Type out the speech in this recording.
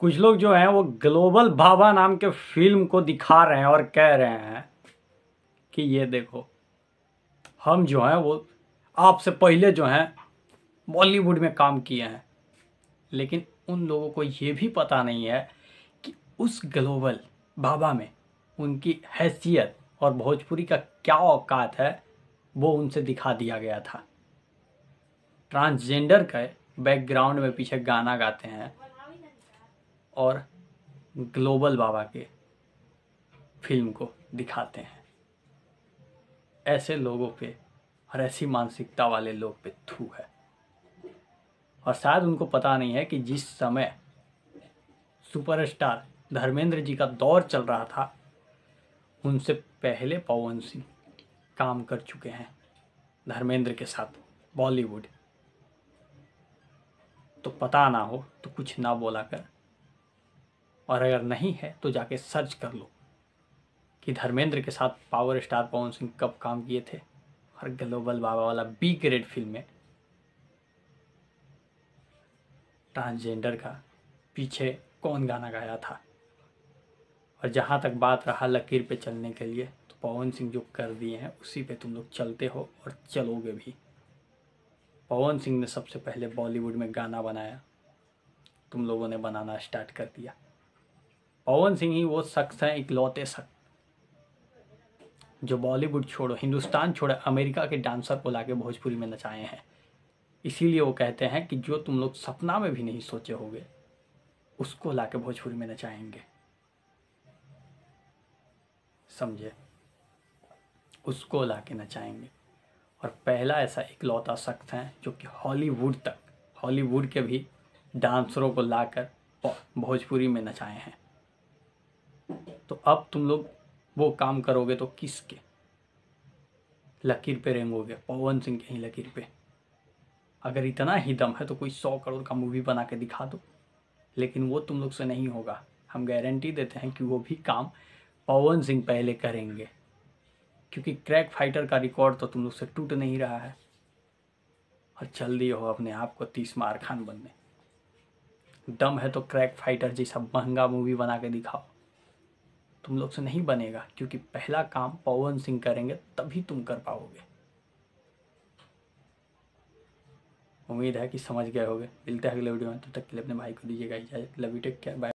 कुछ लोग जो हैं वो ग्लोबल भाभा नाम के फिल्म को दिखा रहे हैं और कह रहे हैं कि ये देखो हम जो हैं वो आपसे पहले जो हैं बॉलीवुड में काम किए हैं लेकिन उन लोगों को ये भी पता नहीं है कि उस ग्लोबल भाभा में उनकी हैसियत और भोजपुरी का क्या औकात है वो उनसे दिखा दिया गया था ट्रांसजेंडर के बैकग्राउंड में पीछे गाना गाते हैं और ग्लोबल बाबा के फिल्म को दिखाते हैं ऐसे लोगों पे और ऐसी मानसिकता वाले लोग पे थू है और शायद उनको पता नहीं है कि जिस समय सुपरस्टार धर्मेंद्र जी का दौर चल रहा था उनसे पहले पवन सिंह काम कर चुके हैं धर्मेंद्र के साथ बॉलीवुड तो पता ना हो तो कुछ ना बोला कर और अगर नहीं है तो जाके सर्च कर लो कि धर्मेंद्र के साथ पावर स्टार पवन सिंह कब काम किए थे और ग्लोबल बाबा वाला बी ग्रेड फिल्म में ट्रांसजेंडर का पीछे कौन गाना गाया था और जहाँ तक बात रहा लकीर पे चलने के लिए तो पवन सिंह जो कर दिए हैं उसी पे तुम लोग चलते हो और चलोगे भी पवन सिंह ने सबसे पहले बॉलीवुड में गाना बनाया तुम लोगों ने बनाना स्टार्ट कर दिया पवन सिंह ही वो शख्स हैं इकलौते शख्स जो बॉलीवुड छोड़ो हिंदुस्तान छोड़ो अमेरिका के डांसर को लाके भोजपुरी में नचाए हैं इसीलिए वो कहते हैं कि जो तुम लोग सपना में भी नहीं सोचे होगे उसको लाके भोजपुरी में नचाएंगे समझे उसको लाके नचाएंगे और पहला ऐसा इकलौता शख्स है जो कि हॉलीवुड तक हॉलीवुड के भी डांसरों को लाकर भोजपुरी में नचाए हैं तो अब तुम लोग वो काम करोगे तो किसके लकीर पे रेंगोगे पवन सिंह के ही लकीर पे अगर इतना ही दम है तो कोई सौ करोड़ का मूवी बना के दिखा दो लेकिन वो तुम लोग से नहीं होगा हम गारंटी देते हैं कि वो भी काम पवन सिंह पहले करेंगे क्योंकि क्रैक फाइटर का रिकॉर्ड तो तुम लोग से टूट नहीं रहा है और जल्दी हो अपने आप को तीस मार खान बनने दम है तो क्रैक फाइटर जैसा महंगा मूवी बना के दिखाओ तुम लोग से नहीं बनेगा क्योंकि पहला काम पवन सिंह करेंगे तभी तुम कर पाओगे उम्मीद है कि समझ गए होगे मिलते हैं अगले वीडियो में तब तो तक के लिए अपने भाई को दीजिएगा इजाजत यू टेक केयर बाय